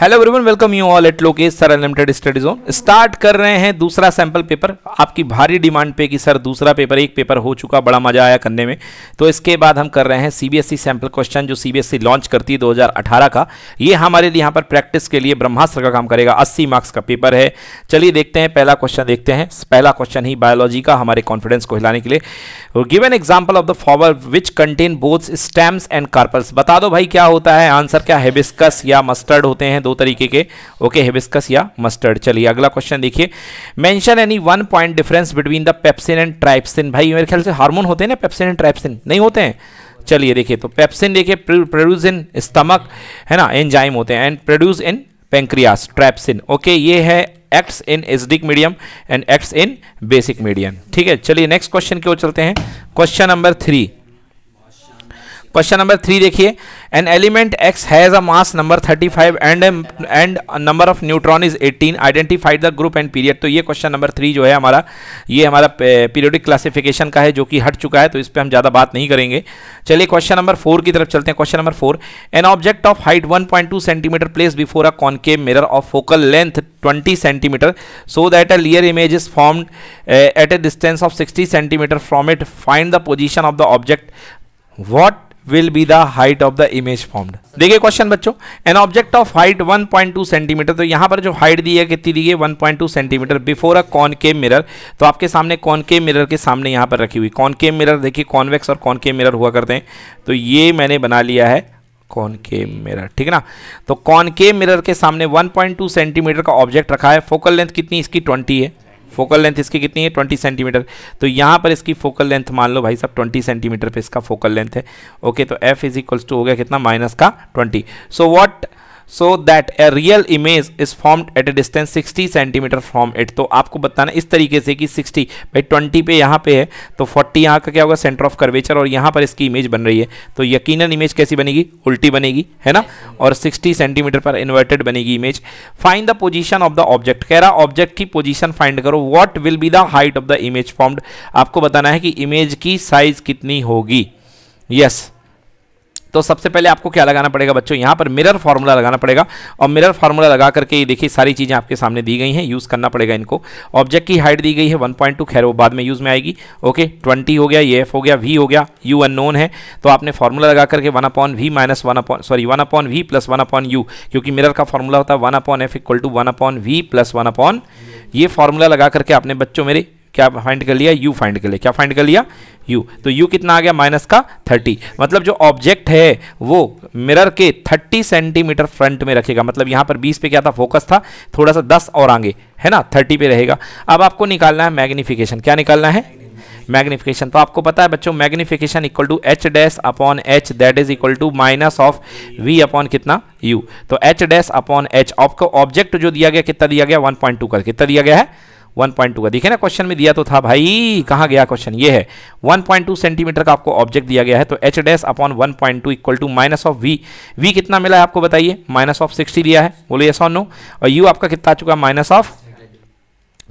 Hello everyone welcome you all at लोके sir unlimited study zone start कर रहे हैं दूसरा सैंपल पेपर आपकी भारी डिमांड पे कि सर दूसरा पेपर एक पेपर हो चुका बड़ा मजा आया करने में तो इसके बाद हम कर रहे हैं सीबीएसई सैंपल क्वेश्चन जो सीबीएसई लॉन्च e करती है 2018 का ये हमारे लिए यहाँ पर प्रैक्टिस के लिए ब्रह्मास्त्र का काम करेगा अस्सी मार्क्स का पेपर है चलिए देखते हैं पहला क्वेश्चन देखते हैं पहला क्वेश्चन ही बायोलॉजी का हमारे कॉन्फिडेंस को हिलाने के लिए give an example of the flower which contain both stamens and carpels बता दो भाई क्या होता है आंसर क्या हैबिस्कस या मस्टर्ड होते हैं दो तरीके के ओके हेबिस्कस या मस्टर्ड चलिए अगला क्वेश्चन देखिए mention any one point difference between the pepsin and trypsin भाई मेरे ख्याल से हार्मोन होते हैं ना पेप्सिन एंड ट्राइप्सिन नहीं होते हैं चलिए देखिए तो पेप्सिन देखिए प्रोड्यूस इन स्टमक है ना एंजाइम होते हैं and produce in pancreas trypsin okay ये है acts in acidic medium and acts in basic medium ठीक है चलिए नेक्स्ट क्वेश्चन की ओर चलते हैं question number three question number three देखिए an element X has a mass number 35 and and number of neutron is 18 identified the group and period तो ये क्वेश्चन नंबर थ्री जो है हमारा ये हमारा पीरियडिक क्लासिफिकेशन का है जो कि हट चुका है तो इस पर हम ज़्यादा बात नहीं करेंगे चलिए क्वेश्चन नंबर फोर की तरफ चलते हैं question number four an object of height one centimetre place before a concave mirror of focal length twenty centimetre so that a real image is form at a distance of sixty centimetre from it find the position of the object what will be the height of the image formed देखिए क्वेश्चन बच्चों an object of height 1.2 centimetre तो यहां पर जो height दी है कितनी दी है 1.2 centimetre before a concave mirror तो आपके सामने कॉनकेव मिरर के सामने यहां पर रखी हुई कॉनकेव मिरर देखिए कॉन्वेक्स और कॉनकेव मिरर हुआ करते हैं तो ये मैंने बना लिया है कॉनकेव मिरर ठीक ना तो कॉनकेव मिरर के सामने 1.2 सेंटीमीटर का ऑब्जेक्ट रखा है फोकल लेंथ कितनी इसकी 20 है फोकल लेंथ इसकी कितनी है ट्वेंटी सेंटीमीटर तो यहाँ पर इसकी फोकल लेंथ मान लो भाई साहब ट्वेंटी सेंटीमीटर पर इसका फोकल लेंथ है ओके तो एफ इज इक्वल्स टू हो गया कितना माइनस का twenty so what so that a real image is formed at a distance 60 centimetre from it तो आपको बताना इस तरीके से कि 60 भाई 20 पे यहाँ पे है तो 40 यहाँ का क्या होगा सेंटर ऑफ कर्वेचर और यहाँ पर इसकी इमेज बन रही है तो यकीनन इमेज कैसी बनेगी उल्टी बनेगी है ना और 60 सेंटीमीटर पर इन्वर्टेड बनेगी image find the position of the object कह रहा ऑब्जेक्ट की पोजीशन फाइंड करो what will be the height of the image formed आपको बताना है कि इमेज की साइज कितनी होगी यस yes. तो सबसे पहले आपको क्या लगाना पड़ेगा बच्चों यहाँ पर मिरर फार्मूला लगाना पड़ेगा और मिरर फार्मूला लगा करके ये देखिए सारी चीज़ें आपके सामने दी गई हैं यूज़ करना पड़ेगा इनको ऑब्जेक्ट की हाइट दी गई है वन पॉइंट टू खैर वो बाद में यूज़ में आएगी ओके ट्वेंटी हो गया ये एफ हो गया वी हो गया यू अननोन है तो आपने फार्मूला लगा करके one upon V minus one upon sorry one upon V plus one upon U क्योंकि मिरर का फार्मूला होता है one upon F equal to one upon V plus one upon ये फार्मूला लगा करके आपने बच्चों मेरे क्या फाइंड कर लिया यू फाइंड कर लिया क्या फाइंड कर लिया यू तो यू कितना आ गया माइनस का थर्टी मतलब जो ऑब्जेक्ट है वो मिरर के थर्टी सेंटीमीटर फ्रंट में रखेगा मतलब यहाँ पर बीस पे क्या था फोकस था थोड़ा सा दस और आगे है ना थर्टी पे रहेगा अब आपको निकालना है मैग्नीफिकेशन क्या निकालना है मैग्नीफिकेशन तो आपको पता है बच्चों magnification equal to H dash upon H that is equal to minus of V upon कितना यू तो एच डैश अपॉन एच आपको ऑब्जेक्ट जो दिया गया कितना दिया गया 1.2 का कितना दिया गया है वन पॉइंट टू का देखिए ना क्वेश्चन में दिया तो था भाई कहाँ गया क्वेश्चन ये है वन पॉइंट टू सेंटीमीटर का आपको ऑब्जेक्ट दिया गया है तो H dash upon one point two equal to minus of V V कितना मिला है आपको बताइए माइनस ऑफ सिक्सटी दिया है बोले यस और नो और यू आपका कितना आ चुका है माइनस ऑफ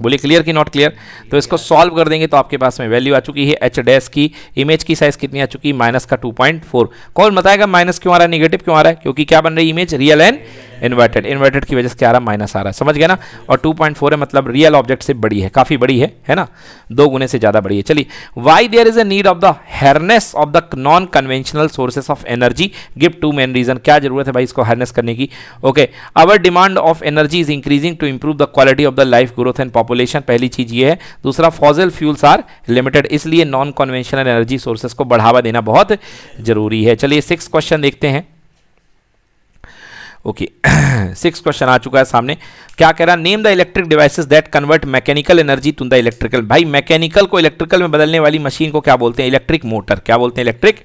बोलिए क्लियर की नॉट क्लियर तो इसको सॉल्व कर देंगे तो आपके पास में वैल्यू आ चुकी है एच डैस की इमेज की साइज कितनी आ चुकी है माइनस का 2.4 कौन बताएगा माइनस क्यों आ रहा है निगेटिव क्यों आ रहा है क्योंकि क्या बन रही है image real and inverted inverted की वजह से क्या आ रहा है माइनस आ रहा है समझ गया ना और 2.4 है मतलब रियल ऑब्जेक्ट से बड़ी है काफ़ी बड़ी है है ना दो गुने से ज़्यादा बड़ी है चलिए why there is a need of the harness of the non conventional sources of energy give two main reason क्या जरूरत है भाई इसको हेरनेस करने की okay our demand of energy is increasing to improve the quality of the life growth and population पहली चीज़ ये है दूसरा फॉजल फ्यूल्स आर लिमिटेड इसलिए नॉन कन्वेंशनल एनर्जी सोर्सेस को बढ़ावा देना बहुत जरूरी है चलिए सिक्स क्वेश्चन देखते हैं ओके सिक्स क्वेश्चन आ चुका है सामने क्या कह रहा name the electric devices that convert mechanical energy to the electrical भाई मैकेनिकल को इलेक्ट्रिकल में बदलने वाली मशीन को क्या बोलते हैं इलेक्ट्रिक मोटर क्या बोलते हैं इलेक्ट्रिक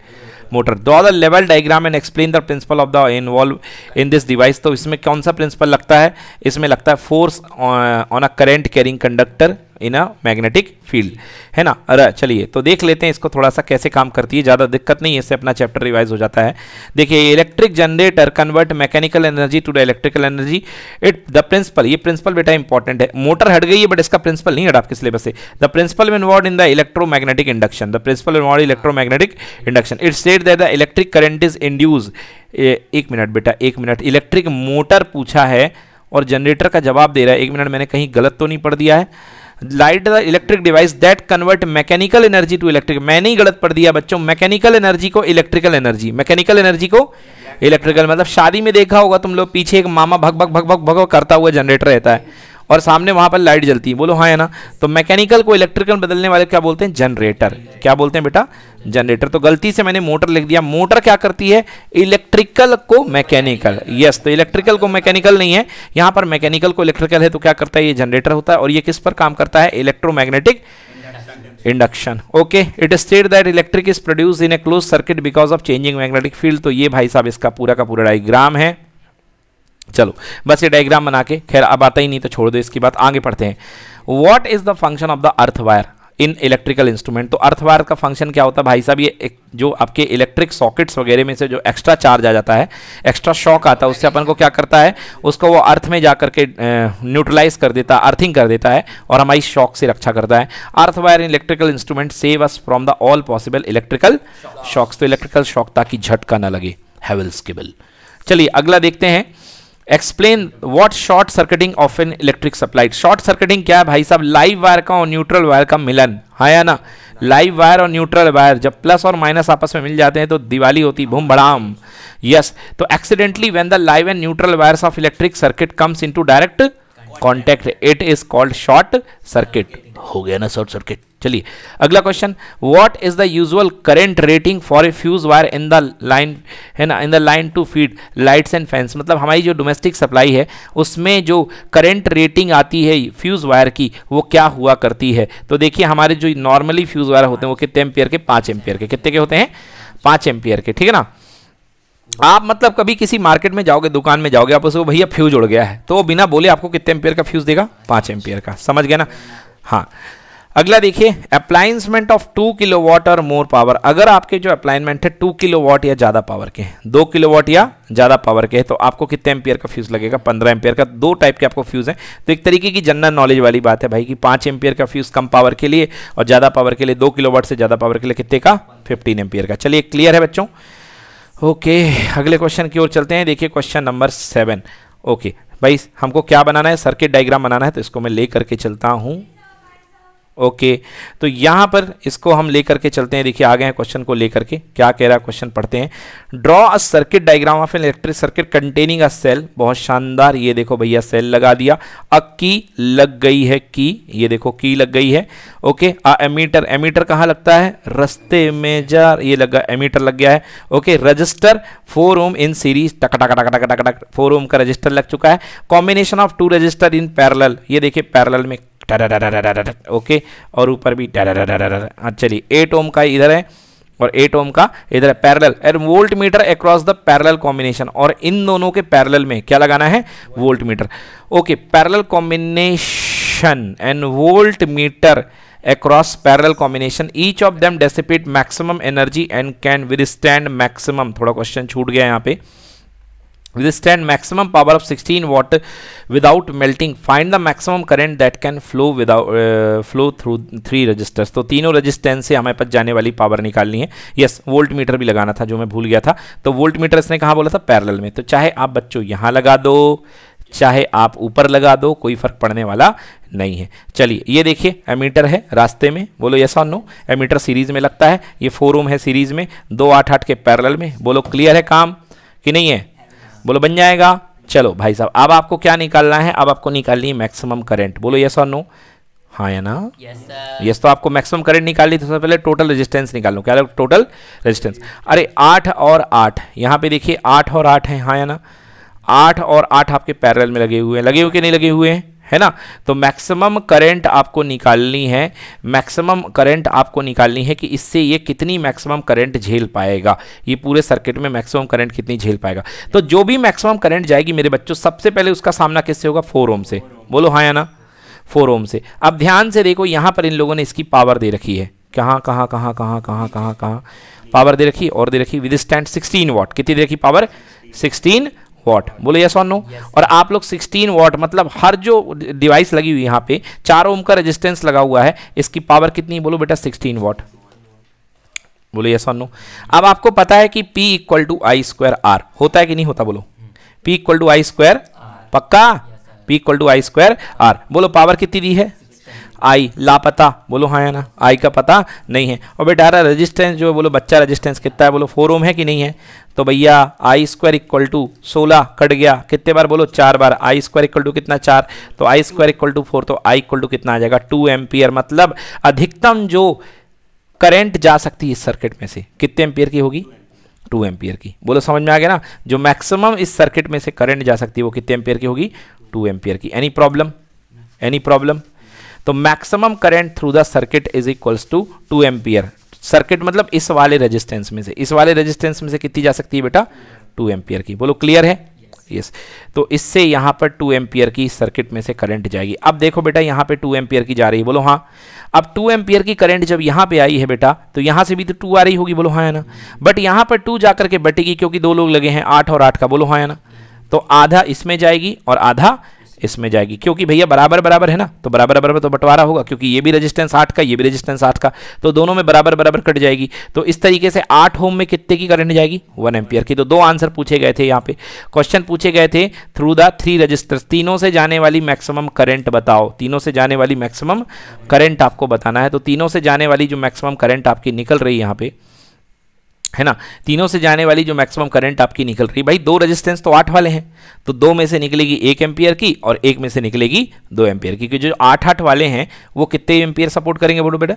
मोटर दो the level diagram and explain the principle of the involve in this device तो इसमें कौन सा प्रिंसिपल लगता है इसमें लगता है force on a current carrying conductor in a magnetic field है ना अरे चलिए तो देख लेते हैं इसको थोड़ा सा कैसे काम करती है ज़्यादा दिक्कत नहीं है इससे अपना चैप्टर रिवाइज हो जाता है देखिए electric generator convert mechanical energy to the electrical energy it the principle ये प्रिंसिपल बेटा इंपॉर्टेंट है मोटर हट गई है बट इसका प्रिंसिपल नहीं हटा आपके सिलेबस से the principle involve in the electromagnetic induction the principle involve electromagnetic induction it state that the electric current is induce एक मिनट बेटा एक मिनट इलेक्ट्रिक मोटर पूछा है और जनरेटर का जवाब दे रहा है एक मिनट मैंने कहीं गलत तो नहीं पढ़ दिया है light electric device that convert mechanical energy to electric मैंने ही गलत पढ़ दिया बच्चों मैकेनिकल एनर्जी को इलेक्ट्रिकल एनर्जी मैकेनिकल एनर्जी को इलेक्ट्रिकल मतलब शादी में देखा होगा तुम लोग पीछे एक मामा भग भग भग भग भग करता हुआ जनरेटर रहता है और सामने वहां पर लाइट जलती है बोलो हाँ है ना तो मैकेनिकल को इलेक्ट्रिकल बदलने वाले क्या बोलते हैं जनरेटर क्या बोलते हैं बेटा जनरेटर तो गलती से मैंने मोटर लिख दिया मोटर क्या करती है इलेक्ट्रिकल को मैकेनिकल यस तो इलेक्ट्रिकल को मैकेनिकल नहीं है यहाँ पर मैकेनिकल को इलेक्ट्रिकल है तो क्या करता है ये जनरेटर होता है और ये किस पर काम करता है electromagnetic induction okay it state that electric is produce in a close circuit because of changing magnetic field तो ये भाई साहब इसका पूरा का पूरा डायग्राम है चलो बस ये डायग्राम बना के खैर अब आता ही नहीं तो छोड़ दो इसकी बात आगे पढ़ते हैं what is the function of the earth wire in electrical instrument तो अर्थवायर का फंक्शन क्या होता है भाई साहब ये जो आपके इलेक्ट्रिक सॉकेट्स वगैरह में से जो एक्स्ट्रा चार्ज आ जाता है एक्स्ट्रा शॉक आता है उससे अपन को क्या करता है उसको वो अर्थ में जा करके न्यूट्रलाइज कर देता है अर्थिंग कर देता है और हमारी शॉक से रक्षा करता है earth wire in electrical instrument save us from the all possible electrical shocks तो इलेक्ट्रिकल शॉक ताकि झटका ना लगे हैवल्स केबल चलिए अगला देखते हैं explain what short circuiting of an electric supply short circuiting क्या है भाई साहब लाइव वायर का और न्यूट्रल वायर का मिलन है हाँ या ना लाइव वायर और न्यूट्रल वायर जब प्लस और माइनस आपस में मिल जाते हैं तो दिवाली होती भूम बड़ाम यस तो accidentally when the live and neutral wires of electric circuit comes into direct contact it is called short circuit हो गया ना शॉर्ट सर्किट चलिए अगला question what is the usual current rating for a fuse wire in the line है ना in the line to feed lights and fans मतलब हमारी जो डोमेस्टिक सप्लाई है उसमें जो करेंट रेटिंग आती है फ्यूज वायर की वो क्या हुआ करती है तो देखिए हमारे जो नॉर्मली फ्यूज वायर होते हैं वो कितने एम्पियर के पांच एम्पियर के कितने के होते हैं पांच एम्पियर के ठीक है ना आप मतलब कभी किसी मार्केट में जाओगे दुकान में जाओगे आप उसको भैया फ्यूज उड़ गया है तो वो बिना बोले आपको कितने एम्पियर का फ्यूज देगा पांच एम्पियर का समझ गया ना हाँ अगला देखिए appliances of two kilo watt और मोर पावर अगर आपके जो अप्लाइनमेंट है टू किलो वॉट या ज़्यादा पावर के हैं दो किलो वॉट या ज़्यादा पावर के हैं तो आपको कितने एम्पियर का फ्यूज़ लगेगा पंद्रह एम्पियर का दो टाइप के आपको फ्यूज़ हैं तो एक तरीके की जनरल नॉलेज वाली बात है भाई कि पांच एम्पियर का फ्यूज़ कम पावर के लिए और ज़्यादा पावर के लिए दो किलो वॉट से ज़्यादा पावर के लिए कितने का फिफ्टीन एम्पियर का चलिए क्लियर है बच्चों ओके अगले क्वेश्चन की ओर चलते हैं देखिए क्वेश्चन नंबर सेवन ओके भाई हमको क्या बनाना है सर्किट डायग्राम बनाना है तो इसको मैं ले करके चलता हूँ ओके तो यहां पर इसको हम लेकर के चलते हैं देखिए आगे हैं क्वेश्चन को लेकर के क्या कह रहा है क्वेश्चन पढ़ते हैं draw a circuit diagram of an electric circuit containing a cell बहुत शानदार ये देखो भैया सेल लगा दिया अ की लग गई है की ये देखो की लग गई है ओके अ एमीटर एमीटर कहाँ लगता है रस्ते में जा ये लगा एमीटर लग गया है okay resistor four ohm in series टक टक टक टक टक फोर ओम का रजिस्टर लग चुका है combination of two resistor in parallel ये देखिए पैरल में टा ओके और ऊपर भी टा हाँ चलिए एट ओम का इधर है और एट ओम का इधर है पैरेलल और voltmeter across the parallel combination और इन दोनों के पैरेलल में क्या लगाना है voltmeter okay parallel combination and voltmeter across parallel combination each of them dissipate maximum energy and can withstand maximum थोड़ा क्वेश्चन छूट गया यहाँ पे withstand maximum power of 16 watt without melting find the maximum current that can flow without uh, flow through three resistors तो तीनों resistance से हमारे पास जाने वाली पावर निकालनी है यस वोल्ट मीटर भी लगाना था जो मैं भूल गया था तो वोल्ट मीटर इसने कहा बोला था पैरल में तो चाहे आप बच्चों यहाँ लगा दो चाहे आप ऊपर लगा दो कोई फर्क पड़ने वाला नहीं है चलिए ये देखिए एमीटर है रास्ते में बोलो यस और नो एमीटर सीरीज में लगता है ये फोर ओम है सीरीज में दो आठ आठ के पैरल में बोलो क्लियर है काम कि नहीं है बोलो बन जाएगा चलो भाई साहब अब आपको क्या निकालना है अब आपको निकालनी है मैक्सिमम करंट बोलो यस और नो हाँ या ना यस yes, yes, तो आपको मैक्सिमम करंट निकाल ली तो सबसे पहले टोटल रेजिस्टेंस निकाल लो क्या लो? टोटल रेजिस्टेंस अरे आठ और आठ यहाँ पे देखिए आठ और आठ है हाँ या ना आठ और आठ आपके पैरल में लगे हुए हैं लगे हुए कि नहीं लगे हुए हैं है ना तो मैक्सिमम करंट आपको निकालनी है मैक्सिमम करंट आपको निकालनी है कि इससे ये कितनी मैक्सिमम करंट झेल पाएगा ये पूरे सर्किट में मैक्सिमम करंट कितनी झेल पाएगा तो जो भी मैक्सिमम करंट जाएगी मेरे बच्चों सबसे पहले उसका सामना किससे होगा फोर ओम से बोलो हाँ या ना फोर ओम से अब ध्यान से देखो यहाँ पर इन लोगों ने इसकी पावर दे रखी है कहाँ कहाँ कहाँ कहाँ कहाँ कहाँ कहाँ पावर दे रखी और दे रखी विद स्टैंड सिक्सटीन वॉट कितनी दे रखी पावर सिक्सटीन वॉट बोलो यस और नो और आप लोग 16 वॉट मतलब हर जो डिवाइस लगी हुई यहाँ पे चार ओम का रेजिस्टेंस लगा हुआ है इसकी पावर कितनी बोलो बेटा 16 वॉट बोलो यस और नो अब आपको पता है कि P equal to I square R होता है कि नहीं होता बोलो P equal to I square पक्का P equal to I square R बोलो पावर कितनी दी है आई लापता बोलो हाँ या ना आई का पता नहीं है और बेटा रहा रजिस्टेंस जो है बोलो बच्चा रजिस्टेंस कितना है बोलो फोर ओम है कि नहीं है तो भैया आई स्क्वायर इक्वल टू सोलह कट गया कितने बार बोलो चार बार आई स्क्वायर इक्वल टू कितना चार तो I square equal to four तो आई इक्वल टू कितना आ जाएगा टू एम्पियर मतलब अधिकतम जो करेंट जा सकती है इस सर्किट में से कितने एम्पियर की होगी टू एम्पियर की बोलो समझ में आ गया ना जो मैक्सिमम इस सर्किट में से करंट जा सकती है वो कितने एम्पियर की होगी टू एम्पियर की एनी प्रॉब्लम एनी प्रॉब्लम तो maximum current through the circuit is equals to two ampere circuit मतलब इस वाले रेजिस्टेंस में से इस वाले रेजिस्टेंस में से कितनी जा सकती है बेटा टू एम्पियर की बोलो क्लियर है यस yes. तो इससे यहाँ पर टू एम्पियर की सर्किट में से करंट जाएगी अब देखो बेटा यहाँ पे टू एम्पियर की जा रही है बोलो हाँ अब टू एम्पियर की करंट जब यहाँ पे आई है बेटा तो यहाँ से भी तो टू आ रही होगी बोलो हाँ है ना बट यहाँ पर टू जाकर के बटेगी क्योंकि दो लोग लगे हैं आठ और आठ का बोलो हाँ है ना तो आधा इसमें जाएगी और आधा इसमें जाएगी क्योंकि भैया बराबर बराबर है ना तो बराबर बराबर तो बंटवारा होगा क्योंकि ये भी रजिस्टेंस आठ का ये भी रजिस्टेंस आठ का तो दोनों में बराबर बराबर कट जाएगी तो इस तरीके से आठ होम में कितने की करंट जाएगी वन एम्पियर की तो दो आंसर पूछे गए थे यहाँ पे क्वेश्चन पूछे गए थे थ्रू द थ्री रजिस्टर तीनों से जाने वाली मैक्सिमम करंट बताओ तीनों से जाने वाली मैक्सिमम करंट आपको बताना है तो तीनों से जाने वाली जो मैक्सिमम करंट आपकी निकल रही है यहाँ पे है ना तीनों से जाने वाली जो मैक्सिमम करंट आपकी निकल रही भाई दो रेजिस्टेंस तो आठ वाले हैं तो दो में से निकलेगी एक एम्पियर की और एक में से निकलेगी दो एम्पियर की क्योंकि जो आठ आठ वाले हैं वो कितने एम्पियर सपोर्ट करेंगे बोलो बेटा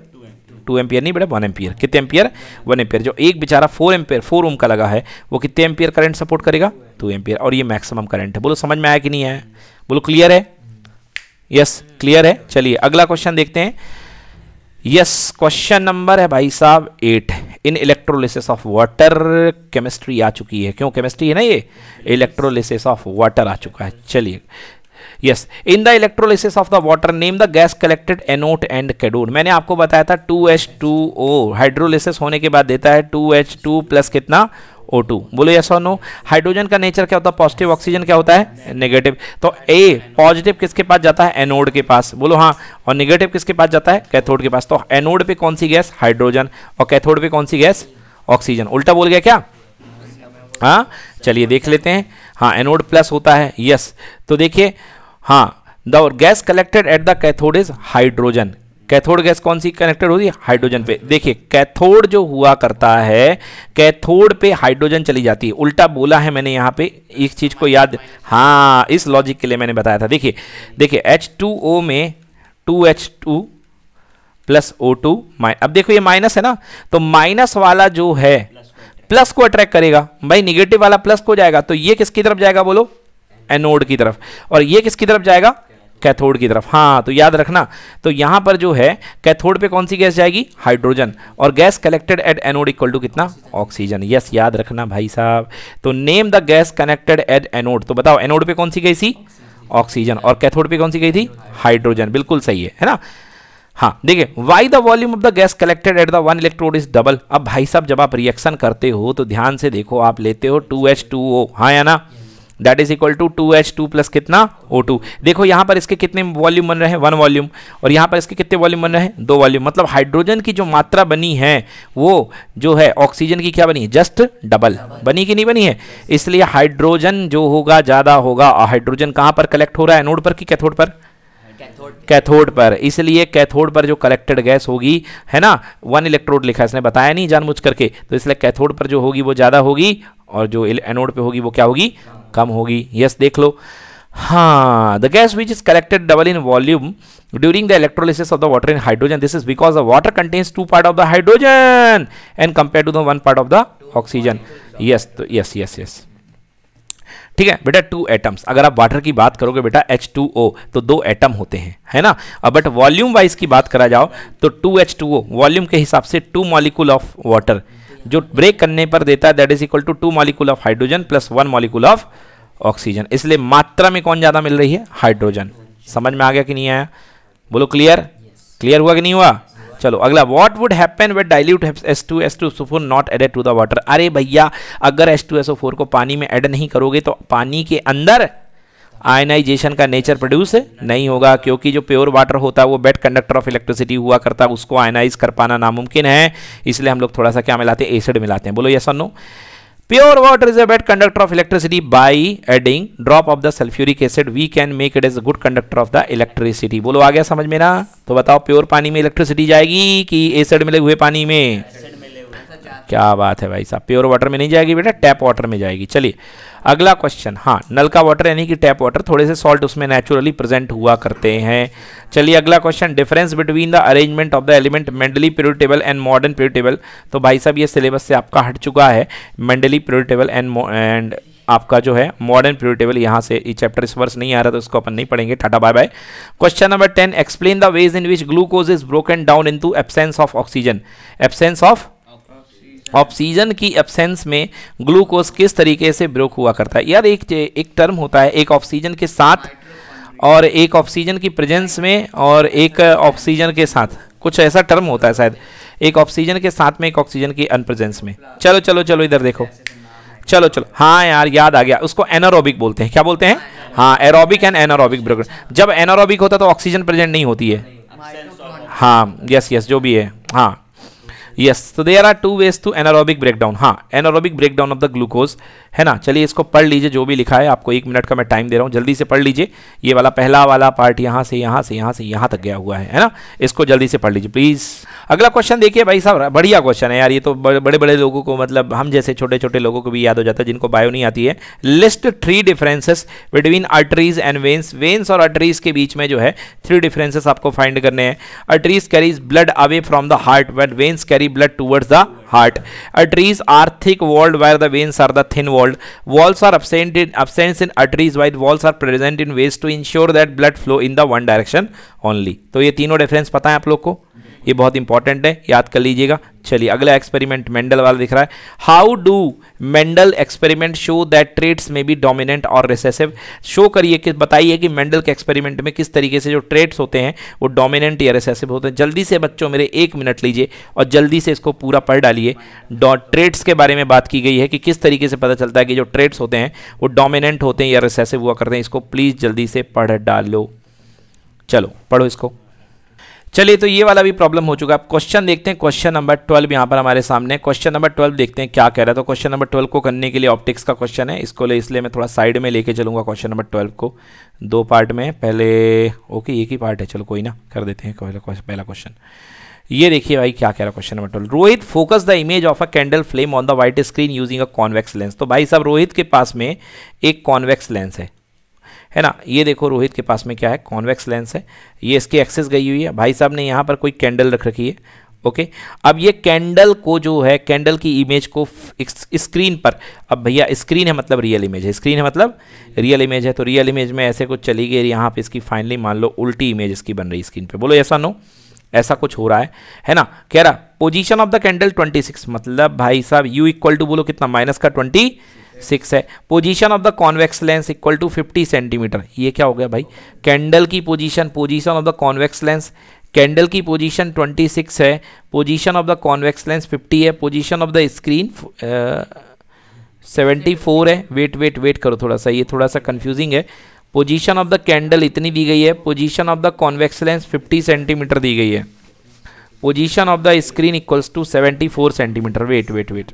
टू एम्पियर नहीं बेटा वन एम्पियर कितने एम्पियर वन एम्पियर जो एक बेचारा फोर एम्पियर फोर ओम का लगा है वो कितने एम्पियर करंट सपोर्ट करेगा टू एम्पियर और ये मैक्सिमम करंट है बोलो समझ में आया कि नहीं आया बोलो क्लियर है यस क्लियर है चलिए अगला क्वेश्चन देखते हैं यस क्वेश्चन नंबर है भाई साहब eight in electrolysis of water chemistry आ चुकी है क्यों केमिस्ट्री है ना ये इलेक्ट्रोलिसिस ऑफ वाटर आ चुका है चलिए yes in the electrolysis of the water name the gas collected anode and cathode मैंने आपको बताया था 2H2O हाइड्रोलिसिस होने के बाद देता है 2H2 प्लस कितना ओ टू बोलो यस और नो हाइड्रोजन का नेचर क्या होता है पॉजिटिव ऑक्सीजन क्या होता है नेगेटिव तो ए पॉजिटिव किसके पास जाता है एनोड के पास बोलो हाँ और नेगेटिव किसके पास जाता है कैथोड के पास तो एनोड पे कौन सी गैस हाइड्रोजन और कैथोड पे कौन सी गैस ऑक्सीजन उल्टा बोल गया क्या हाँ चलिए देख लेते हैं हाँ एनोड प्लस होता है यस तो देखिए हाँ the gas collected at the cathode is hydrogen cathode gas कौन सी कनेक्टेड होती है हाइड्रोजन पे देखिए कैथोड जो हुआ करता है कैथोड पे हाइड्रोजन चली जाती है उल्टा बोला है मैंने यहाँ पे इस चीज़ को याद हाँ इस लॉजिक के लिए मैंने बताया था देखिए देखिए एच टू ओ में two H two plus O two अब देखो ये माइनस है ना तो माइनस वाला जो है प्लस को अट्रैक्ट करेगा भाई निगेटिव वाला प्लस को जाएगा तो ये किसकी तरफ जाएगा बोलो एनोड की तरफ और ये किसकी तरफ जाएगा कैथोड की तरफ हाँ तो याद रखना तो यहाँ पर जो है कैथोड पे कौन सी गैस जाएगी हाइड्रोजन और gas collected at anode equal to कितना ऑक्सीजन यस याद रखना भाई साहब तो name the gas connected at anode तो बताओ एनोड पे कौन सी गई थी ऑक्सीजन और कैथोड पे कौन सी गई थी हाइड्रोजन बिल्कुल सही है है ना हाँ देखिए why the volume of the gas collected at the one electrode is double अब भाई साहब जब आप रिएक्शन करते हो तो ध्यान से देखो आप लेते हो टू एच टू ओ हाँ या ना yes. That is equal to two H two plus कितना ओ टू देखो यहाँ पर इसके कितने वॉल्यूम बन रहे हैं वन वॉल्यूम और यहाँ पर इसके कितने वॉल्यूम बन रहे हैं दो वॉल्यूम मतलब हाइड्रोजन की जो मात्रा बनी है वो जो है ऑक्सीजन की क्या बनी है जस्ट डबल बनी कि नहीं बनी है इसलिए हाइड्रोजन जो होगा ज़्यादा होगा और हाइड्रोजन कहाँ पर कलेक्ट हो रहा है एनोड पर कि कैथोड पर कैथोड पर इसलिए कैथोड पर जो कलेक्टेड गैस होगी है ना वन इलेक्ट्रोड लिखा इसने बताया नहीं जानबूझ करके तो इसलिए कैथोड पर जो होगी वो ज़्यादा होगी और जो एनोड पे होगी वो क्या होगी कम होगी यस देख लो हाँ the gas which is collected double in volume during the electrolysis of the water in hydrogen this is because the water contains two part of the hydrogen and compare to the one part of the oxygen yes तो yes yes yes ठीक है बेटा two atoms अगर आप water की बात करोगे बेटा H2O तो दो एटम होते हैं है ना अब बट वॉल्यूम वाइज की बात करा जाओ तो two H two O volume के हिसाब से टू मॉलिक्यूल ऑफ वाटर जो ब्रेक करने पर देता है that is equal to two molecule of hydrogen plus one molecule of oxygen इसलिए मात्रा में कौन ज़्यादा मिल रही है हाइड्रोजन समझ में आ गया कि नहीं आया बोलो क्लियर क्लियर हुआ कि नहीं हुआ चलो अगला what would happen with dilute S two S two so four not added to the water अरे भैया अगर S two S O four को पानी में एड नहीं करोगे तो पानी के अंदर आयनाइजेशन का नेचर प्रोड्यूस नहीं होगा क्योंकि जो प्योर वाटर होता है वो बेड कंडक्टर ऑफ इलेक्ट्रिसिटी हुआ करता है उसको आयनाइज कर पाना नामुमकिन है इसलिए हम लोग थोड़ा सा क्या मिलाते हैं एसिड मिलाते हैं बोलो ये सन्नो pure water is a bad conductor of electricity by adding drop of the sulphuric acid we can make it is a good conductor of the electricity बोलो आ गया समझ में ना तो बताओ प्योर पानी में इलेक्ट्रिसिटी जाएगी कि एसिड मिले हुए पानी में क्या बात है भाई साहब प्योर वाटर में नहीं जाएगी बेटा टैप वाटर में जाएगी चलिए अगला क्वेश्चन हाँ नल का वाटर यानी कि टैप वाटर थोड़े से सॉल्ट उसमें नेचुरली प्रेजेंट हुआ करते हैं चलिए अगला question difference between the arrangement of the element Mendeleev periodic table and modern periodic table तो भाई साहब ये सिलेबस से आपका हट चुका है मेंडली प्योरिटेबल एंड एंड आपका जो है मॉडर्न प्योरिटेबल यहाँ से ये चैप्टर इस वर्ष नहीं आ रहा तो उसको अपन नहीं पढ़ेंगे tata bye bye question number ten explain the ways in which glucose is broken down in to absence of oxygen absence of oxygen की एब्सेंस में ग्लूकोज किस तरीके से ब्रोक हुआ करता है यार एक एक टर्म होता है एक ऑक्सीजन के साथ और एक ऑक्सीजन की प्रेजेंस में और एक ऑक्सीजन uh, के साथ कुछ ऐसा टर्म होता है शायद एक ऑक्सीजन के साथ में एक ऑक्सीजन की अनप्रेजेंस में चलो चलो चलो इधर देखो चलो चलो हाँ यार याद आ गया उसको एनारोबिक बोलते हैं क्या बोलते हैं हाँ एरोबिक एंड एनारोबिक ब्रोक जब एनारोबिक होता तो ऑक्सीजन प्रेजेंट नहीं होती है हाँ यस यस जो भी है हाँ यस तो there are two ways to anaerobic breakdown हाँ anaerobic breakdown of the glucose है ना चलिए इसको पढ़ लीजिए जो भी लिखा है आपको एक मिनट का मैं टाइम दे रहा हूँ जल्दी से पढ़ लीजिए ये वाला पहला वाला पार्ट यहाँ से यहाँ से यहाँ से यहाँ तक गया हुआ है है ना इसको जल्दी से पढ़ लीजिए प्लीज़ अगला क्वेश्चन देखिए भाई साहब बढ़िया क्वेश्चन है यार ये तो बड़े बड़े लोगों को मतलब हम जैसे छोटे छोटे लोगों को भी याद हो जाता है जिनको बायो नहीं आती है list three differences between arteries and veins veins और अर्टरीज के बीच में जो है थ्री डिफरेंसेस आपको फाइंड करने हैं arteries carries blood away from the heart but veins carry carry blood towards the heart arteries are thick walled whereas the veins are the thin walled valves are absent in absent in arteries while valves are present in वेस्ट to ensure that blood flow in the one direction only तो ये तीनों difference पता है आप लोग को ये बहुत इंपॉर्टेंट है याद कर लीजिएगा चलिए अगला एक्सपेरिमेंट मेंडल वाला दिख रहा है how do Mendel experiment show that traits may be dominant or recessive show करिए कि बताइए कि मेंडल के एक्सपेरिमेंट में किस तरीके से जो ट्रेड्स होते हैं वो डोमिनेंट या रिसेसिव होते हैं जल्दी से बच्चों मेरे एक मिनट लीजिए और जल्दी से इसको पूरा पढ़ डालिए ट्रेड्स के बारे में बात की गई है कि किस तरीके से पता चलता है कि जो ट्रेड्स होते हैं वो डोमिनेंट होते हैं या रिसेसिव हुआ करते हैं इसको प्लीज़ जल्दी से पढ़ डालो चलो पढ़ो इसको चलिए तो ये वाला भी प्रॉब्लम हो चुका है क्वेश्चन देखते हैं क्वेश्चन नंबर ट्वेल्व यहाँ पर हमारे सामने क्वेश्चन नंबर ट्वेल्व देखते हैं क्या कह रहा है तो क्वेश्चन नंबर ट्वेल्व को करने के लिए ऑप्टिक्स का क्वेश्चन है इसको ले इसलिए मैं थोड़ा साइड में लेके चलूंगा क्वेश्चन नंबर ट्वेल्व को दो पार्ट में पहले ओके एक ही पार्ट है चलो कोई ना कर देते हैं पहला क्वेश्चन ये देखिए भाई क्या कह रहा है question number twelve Rohit focus the image of a candle flame on the white screen using a convex lens तो भाई साहब रोहित के पास में एक कॉन्वेक्स लेंस है है ना ये देखो रोहित के पास में क्या है कॉन्वेक्स लेंस है ये इसकी एक्सेस गई हुई है भाई साहब ने यहाँ पर कोई कैंडल रख रखी है ओके अब ये कैंडल को जो है कैंडल की इमेज को स्क्रीन पर अब भैया स्क्रीन है मतलब रियल इमेज है स्क्रीन है मतलब रियल इमेज है तो रियल इमेज में ऐसे कुछ चली गई यहाँ पर इसकी फाइनली मान लो उल्टी इमेज इसकी बन रही स्क्रीन पर बोलो ऐसा नो ऐसा कुछ हो रहा है है ना कह रहा पोजीशन ऑफ द कैंडल 26 मतलब भाई साहब यू इक्वल टू बोलो कितना माइनस का 20 सिक्स है position of the convex lens equal to fifty centimetre ये क्या हो गया भाई कैंडल की position position of the convex lens candle की पोजीशन सिक्स है position of the convex lens fifty है position of the screen seventy four है वेट वेट वेट करो थोड़ा सा ये थोड़ा सा कन्फ्यूजिंग है पोजीशन ऑफ द कैंडल इतनी दी गई है position of the convex lens fifty centimetre दी गई है position of the screen equals to seventy four centimetre wait wait wait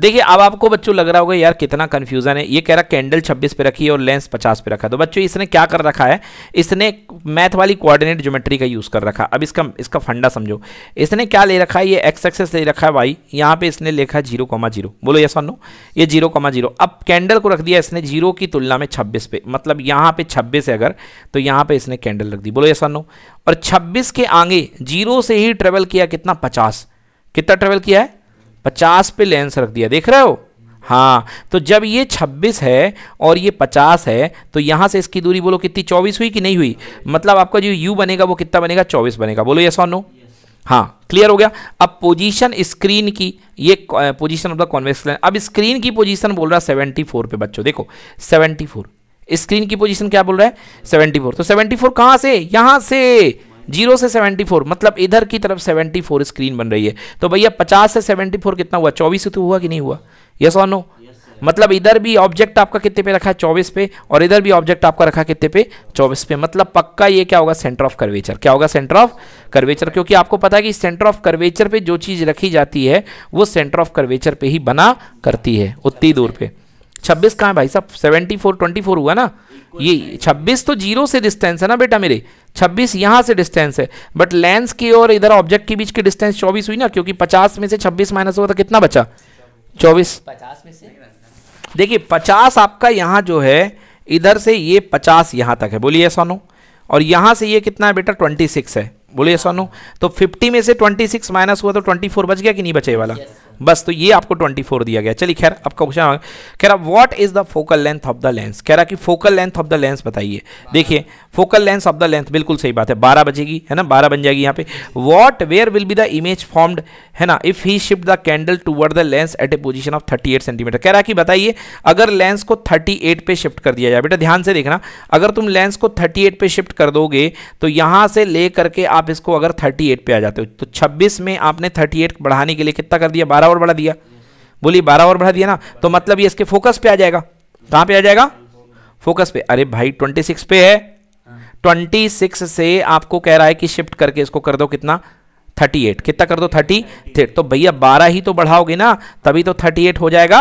देखिए अब आपको बच्चों लग रहा होगा यार कितना कंफ्यूजन है ये कह रहा कैंडल 26 पे रखी है और लेंस 50 पे रखा है तो बच्चों इसने क्या कर रखा है इसने मैथ वाली कोऑर्डिनेट ज्योमेट्री का यूज़ कर रखा अब इसका इसका फंडा समझो इसने क्या ले रखा है ये एक्स एक्सेस ले रखा है वाई यहाँ पे इसने लिखा जीरो कॉमा जीरो बोलो यस नो ये जीरो कॉमा जीरो अब कैंडल को रख दिया इसने जीरो की तुलना में छब्बीस पे मतलब यहाँ पे छब्बीस है अगर तो यहाँ पे इसने कैंडल रख दी बोलो यस नो और छब्बीस के आगे जीरो से ही ट्रेवल किया कितना पचास कितना ट्रेवल किया है 50 पे लेंस रख दिया देख रहे हो हाँ तो जब ये 26 है और ये 50 है तो यहाँ से इसकी दूरी बोलो कितनी 24 हुई कि नहीं हुई मतलब आपका जो यू बनेगा वो कितना बनेगा 24 बनेगा बोलो ये सोनो हाँ क्लियर हो गया अब पोजीशन स्क्रीन की ये पोजीशन मतलब कॉन्वेक्स लेंस अब स्क्रीन की पोजीशन बोल रहा है 74 पे बच्चों देखो 74 स्क्रीन की पोजीशन क्या बोल रहा है 74 तो 74 कहाँ से यहाँ से जीरो से सेवेंटी फोर मतलब इधर की तरफ सेवेंटी फोर स्क्रीन बन रही है तो भैया पचास से सेवेंटी फोर कितना हुआ चौबीस से तो हुआ कि नहीं हुआ यस और नो मतलब इधर भी ऑब्जेक्ट आपका कितने पे रखा है चौबीस पे और इधर भी ऑब्जेक्ट आपका रखा कितने पे चौबीस पे मतलब पक्का ये क्या होगा सेंटर ऑफ कर्वेचर क्या होगा सेंटर ऑफ कर्वेचर क्योंकि आपको पता है कि सेंटर ऑफ कर्वेचर पे जो चीज़ रखी जाती है वो सेंटर ऑफ कर्वेचर पे ही बना करती है उतनी दूर पे छब्बीस कहाँ भाई साहब सेवेंटी फोर ट्वेंटी फोर हुआ ना ये 26 तो जीरो से डिस्टेंस है ना बेटा मेरे 26 यहां से डिस्टेंस है बट लेंस के और इधर ऑब्जेक्ट के बीच की डिस्टेंस 24 हुई ना क्योंकि 50 में से 26 माइनस हुआ था तो कितना बचा 24 50 में से देखिए 50 आपका यहां जो है इधर से ये 50 यहां तक है बोलिए सोनो और यहां से ये कितना है बेटा ट्वेंटी है बोलिए सोनो तो फिफ्टी में से ट्वेंटी माइनस हुआ तो ट्वेंटी बच गया कि नहीं बचे वाला yes. बस तो ये आपको 24 दिया गया चलिए खैर आपका क्वेश्चन कह रहा what is the focal length of the lens कह रहा कि focal length of the lens बताइए देखिए focal length of the length बिल्कुल सही बात है बारह बजेगी है ना बारह बन जाएगी यहाँ पे what where will be the image formed है ना if he shift the candle toward the lens at a position of thirty eight centimetre कह रहा कि बताइए अगर लेंस को थर्टी एट पे शिफ्ट कर दिया जाए बेटा ध्यान से देखना अगर तुम लेंस को थर्टी एट पे शिफ्ट कर दोगे तो यहां से ले करके आप इसको अगर थर्टी एट पे आ जाते हो तो छब्बीस में आपने थर्टी एट बढ़ाने के लिए कितना कर दिया बारह बारह और बढ़ा दिया बोलिए बारह और बढ़ा दिया ना तो मतलब ये इसके फोकस पे आ जाएगा कहाँ पे आ जाएगा फोकस पे अरे भाई ट्वेंटी सिक्स पे है ट्वेंटी सिक्स से आपको कह रहा है कि शिफ्ट करके इसको कर दो कितना थर्टी एट कितना कर दो थर्टी थ्री तो भैया बारह ही तो बढ़ाओगे ना तभी तो थर्टी एट हो जाएगा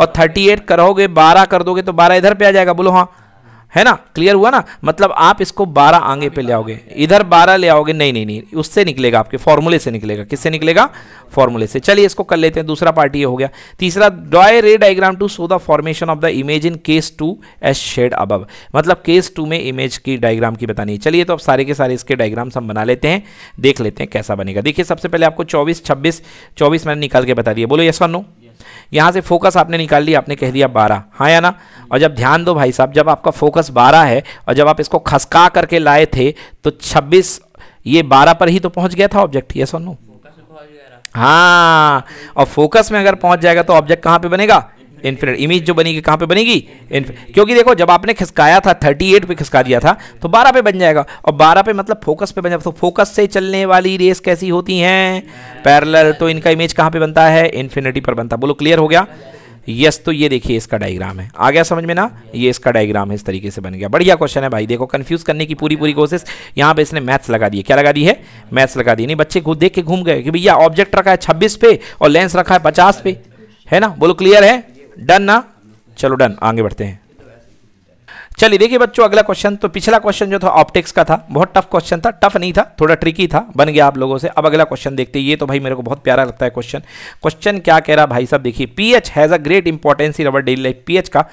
और थर्टी एट करोगे बारह कर दोगे तो बारह इधर पे आ जाएगा बोलो हाँ है ना क्लियर हुआ ना मतलब आप इसको 12 आगे पे ले आओगे इधर 12 ले आओगे नहीं नहीं नहीं उससे निकलेगा आपके फॉर्मूले से निकलेगा किससे निकलेगा फॉर्मूले से चलिए इसको कर लेते हैं दूसरा पार्ट ये हो गया तीसरा draw ray diagram to show the formation of the image in case two as shed अब मतलब केस टू में इमेज की डायग्राम की बतानी है चलिए तो आप सारे के सारे इसके डायग्राम्स हम बना लेते हैं देख लेते हैं कैसा बनेगा देखिए सबसे पहले आपको चौबीस छब्बीस चौबीस मैंने निकाल के बता दिया बोलो यस वन नो यहाँ से फोकस आपने निकाल लिया आपने कह दिया बारह हाँ या ना और जब ध्यान दो भाई साहब जब आपका फोकस बारह है और जब आप इसको खसका करके लाए थे तो छब्बीस ये बारह पर ही तो पहुँच गया था ऑब्जेक्ट ये सोनू हाँ और फोकस में अगर पहुँच जाएगा तो ऑब्जेक्ट कहाँ पर बनेगा इन्फिनेट इमेज जो बनेगी कहाँ पे बनेगी क्योंकि देखो जब आपने खिसकाया था 38 पे खिसका दिया था तो 12 पे बन जाएगा और 12 पे मतलब फोकस पे बन जाएगा तो फोकस से चलने वाली रेस कैसी होती हैं पैरलर तो इनका इमेज कहाँ पे बनता है इन्फिनिटी पर बनता है बोलो क्लियर हो गया यस तो ये देखिए इसका डायग्राम है आ गया समझ में ना ये इसका डायग्राम है इस तरीके से बन गया बढ़िया क्वेश्चन है भाई देखो कंफ्यूज करने की पूरी पूरी कोशिश यहाँ पे इसने मैथ्स लगा दी क्या लगा दी है मैथ्स लगा दी नहीं बच्चे को देख के घूम गए कि भैया ऑब्जेक्ट रखा है छब्बीस पे और लेंस रखा है पचास पे है ना बोलो क्लियर है डन ना चलो डन आगे बढ़ते हैं चलिए देखिए बच्चों अगला क्वेश्चन तो पिछला क्वेश्चन जो था ऑप्टिक्स का था बहुत टफ क्वेश्चन था टफ नहीं था थोड़ा ट्रिकी था बन गया आप लोगों से अब अगला क्वेश्चन देखते हैं ये तो भाई मेरे को बहुत प्यारा लगता है क्वेश्चन क्वेश्चन क्या कह रहा भाई साहब देखिए pH has a great importance in our daily life pH का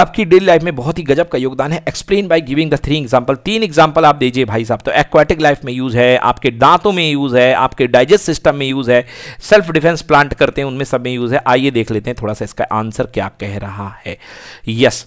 आपकी डेली लाइफ में बहुत ही गजब का योगदान है explain by giving the three example तीन एग्जाम्पल आप दीजिए भाई साहब तो एक्वाटिक लाइफ में यूज़ है आपके दांतों में यूज़ है आपके डाइजेस्ट सिस्टम में यूज़ है सेल्फ डिफेंस प्लांट करते हैं उनमें सब में यूज़ है आइए देख लेते हैं थोड़ा सा इसका आंसर क्या कह रहा है यस yes.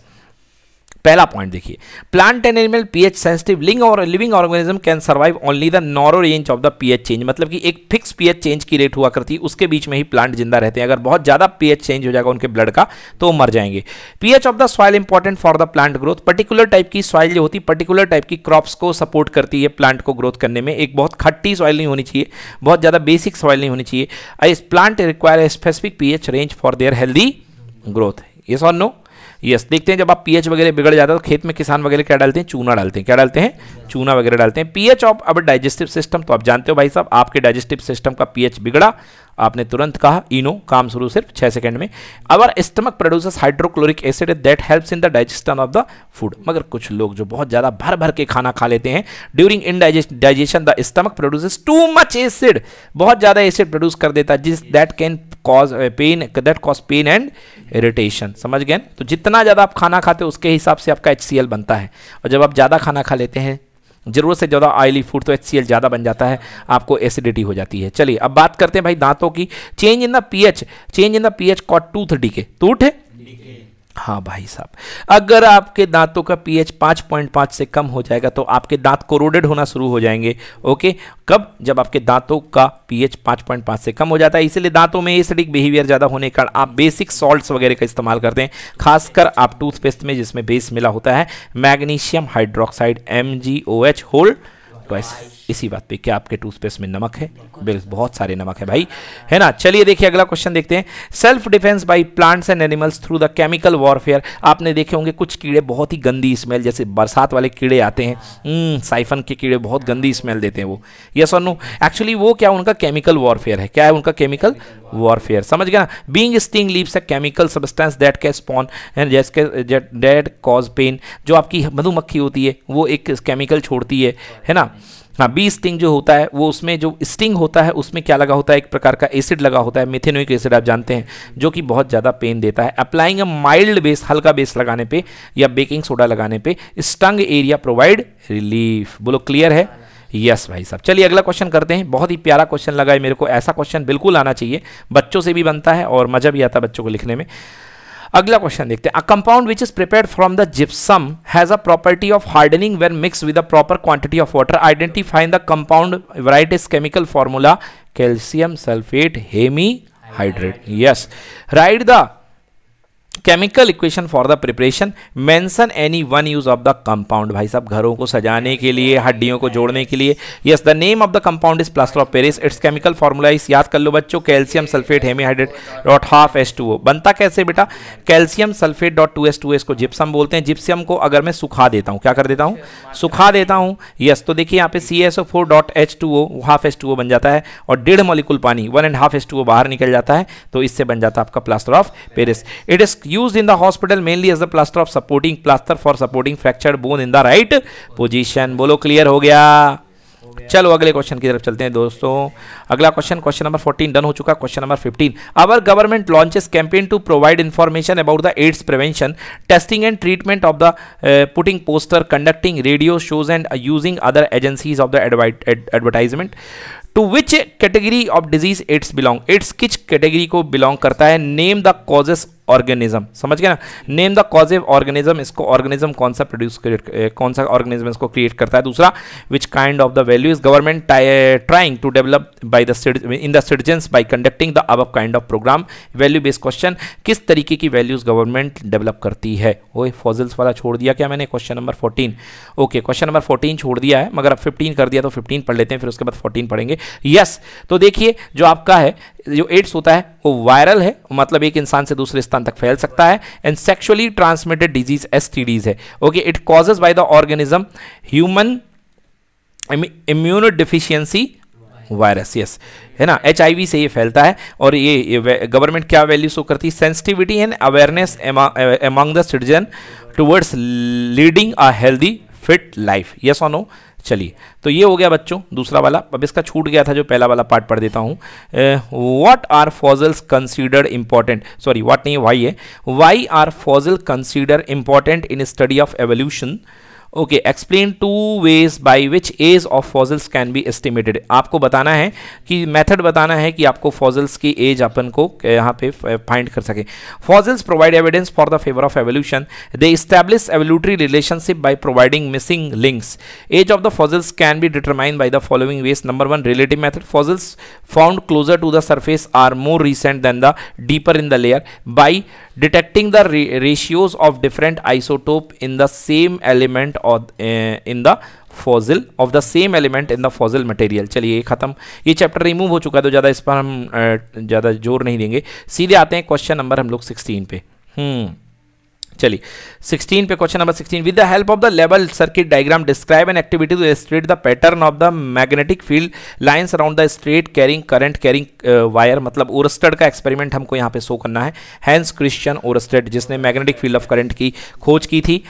पहला पॉइंट देखिए plant and animal pH sensitive लिंग और living organism can survive only the narrow range of the pH change मतलब कि एक फिक्स पीएच चेंज की रेट हुआ करती है उसके बीच में ही प्लांट जिंदा रहते हैं अगर बहुत ज़्यादा पीएच चेंज हो जाएगा उनके ब्लड का तो मर जाएंगे pH of the soil important for the plant growth particular type की सॉइल जो होती है पर्टिकुलर टाइप की क्रॉप्स को सपोर्ट करती है प्लांट को ग्रोथ करने में एक बहुत खट्टी सॉइल नहीं होनी चाहिए बहुत ज़्यादा बेसिक सॉइल नहीं होनी चाहिए plant require specific pH range for their healthy growth yes और नो यस देखते हैं जब आप पीएच वगैरह बिगड़ जाता है तो खेत में किसान वगैरह क्या डालते हैं चूना डालते हैं क्या डालते हैं चूना वगैरह डालते हैं पीएच ऑफ अब डाइजेस्टिव सिस्टम तो आप जानते हो भाई साहब आपके डाइजेस्टिव सिस्टम का पीएच बिगड़ा आपने तुरंत कहा इनो काम शुरू सिर्फ छः सेकंड में our stomach producers hydrochloric acid that helps in the digestion of the food मगर कुछ लोग जो बहुत ज़्यादा भर भर के खाना खा लेते हैं during indigestion the stomach produces too much acid बहुत ज़्यादा एसिड प्रोड्यूस कर देता है जिस that can cause pain that cause pain and irritation समझ गए तो जितना ज़्यादा आप खाना खाते हो उसके हिसाब से आपका एच बनता है और जब आप ज़्यादा खाना खा लेते हैं ज़रूरत से ज़्यादा ऑयली फूड तो एच ज़्यादा बन जाता है आपको एसिडिटी हो जाती है चलिए अब बात करते हैं भाई दांतों की change in the pH change in the pH cause tooth के टूट है हाँ भाई साहब अगर आपके दांतों का पीएच 5.5 से कम हो जाएगा तो आपके दांत कोरोडेड होना शुरू हो जाएंगे ओके कब जब आपके दांतों का पीएच 5.5 से कम हो जाता है इसलिए दांतों में एसिडिक बिहेवियर ज़्यादा होने का आप बेसिक सॉल्ट्स वगैरह का इस्तेमाल करते हैं खासकर आप टूथपेस्ट में जिसमें बेस मिला होता है मैग्नीशियम हाइड्रोक्साइड एम होल ट्वाइस इसी बात पे क्या आपके टूथपेस्ट में नमक है बिल बहुत सारे नमक है भाई है ना चलिए देखिए अगला क्वेश्चन देखते हैं self defence by plants and animals through the chemical warfare आपने देखे होंगे कुछ कीड़े बहुत ही गंदी स्मेल जैसे बरसात वाले कीड़े आते हैं साइफन हम्म, के कीड़े बहुत गंदी स्मेल देते हैं वो यस और नो एक्चुअली वो क्या उनका केमिकल वॉरफेयर है क्या है उनका केमिकल वॉरफेयर समझ गया ना being sting leaves a chemical substance that के स्पॉन एंड जैसके डेड कॉज पेन जो आपकी मधुमक्खी होती है वो एक केमिकल छोड़ती है है ना हाँ बी स्टिंग जो होता है वो उसमें जो स्टिंग होता है उसमें क्या लगा होता है एक प्रकार का एसिड लगा होता है मिथेनोइक एसिड आप जानते हैं जो कि बहुत ज़्यादा पेन देता है अप्लाइंग अ माइल्ड बेस हल्का बेस लगाने पे या बेकिंग सोडा लगाने पे स्टंग एरिया प्रोवाइड रिलीफ बोलो क्लियर है यस yes, भाई साहब चलिए अगला क्वेश्चन करते हैं बहुत ही प्यारा क्वेश्चन लगा है मेरे को ऐसा क्वेश्चन बिल्कुल आना चाहिए बच्चों से भी बनता है और मज़ा भी आता है बच्चों को लिखने में अगला क्वेश्चन देखते हैं a compound which is prepare from the gypsum has a property of hardening when mix with a proper quantity of water identifying the compound varieties chemical formula calcium sulphate hemihydrate yes write the chemical equation for the preparation mention any one use of the compound भाई साहब घरों को सजाने के लिए हड्डियों को जोड़ने के लिए yes the name of the compound is plaster of Paris its chemical formula is याद कर लो बच्चों calcium sulphate hemihydrate dot half S two O बनता कैसे बेटा calcium sulphate dot two S two इसको जिप्सम बोलते हैं जिप्सम को अगर मैं सुखा देता हूँ क्या कर देता हूँ सुखा देता हूँ यस तो देखिए यहाँ पे C S O four dot H two O half S two O बन जाता है और डेढ़ मॉलिकुल पानी one and half S two O बाहर निकल जाता है तो इससे बन जाता है आपका plaster of Paris it is used in the hospital mainly as the plaster of supporting plaster for supporting fractured bone in the right position bolo clear हो गया चलो अगले क्वेश्चन की तरफ चलते हैं दोस्तों अगला क्वेश्चन क्वेश्चन नंबर 14 डन हो चुका question number 15 our government launches campaign to provide information about the AIDS prevention testing and treatment of the putting poster conducting radio shows and using other agencies of the advertisement to which category of disease AIDS belong AIDS which category को belong करता है name the causes organism समझ गए ना name the causative organism इसको organism कौन सा produce eh, कौन सा ऑर्गेनिज्म इसको क्रिएट करता है दूसरा which kind of the value is government trying to develop by the in the citizens by conducting the अब kind of program value based question किस तरीके की वैल्यूज गवर्नमेंट डेवलप करती है वो फॉजल्स वाला छोड़ दिया क्या मैंने question number fourteen okay question number fourteen छोड़ दिया है मगर अब फिफ्टीन कर दिया तो फिफ्टीन पढ़ लेते हैं फिर उसके बाद फोर्टीन पढ़ेंगे यस yes, तो देखिए जो आपका है जो एड्स होता है वो वायरल है मतलब एक इंसान से दूसरे स्थान तक फैल सकता है एंड सेक्सुअली ट्रांसमिटेड डिजीज एस है okay it causes by the organism human immunodeficiency virus yes है ना एच से ये फैलता है और ये, गवर्नमेंट क्या वैल्यू शो करती है sensitivity and awareness among the citizen towards leading a healthy fit life yes on no चलिए तो ये हो गया बच्चों दूसरा वाला अब इसका छूट गया था जो पहला वाला पार्ट पढ़ देता हूँ what are fossils considered important sorry what नहीं वाई है why are fossil consider important in study of evolution okay explain two ways by which age of fossils can be estimated आपको बताना है कि मेथड बताना है कि आपको फॉजल्स की एज अपन को यहाँ पे फाइंड कर सके fossils provide evidence for the favour of evolution they establish evolutionary relationship by providing missing links age of the fossils can be determine by the following ways number one relative method fossils found closer to the surface are more recent than the deeper in the layer by detecting the ratios of different isotope in the same element और in the fossil of the same element in the fossil material चलिए ये खत्म ये chapter remove हो चुका है तो ज़्यादा इस पर हम eh, ज़्यादा जोर नहीं देंगे सीधे आते हैं क्वेश्चन नंबर हम लोग सिक्सटीन पे हम्म चलिए 16 पे question number 16 with the help of the level circuit diagram describe an activity to straight the pattern of the magnetic field lines around the straight carrying current carrying wire मतलब Oersted का experiment हमको यहाँ पे show करना है Hans Christian Oersted जिसने magnetic field of current की खोज की थी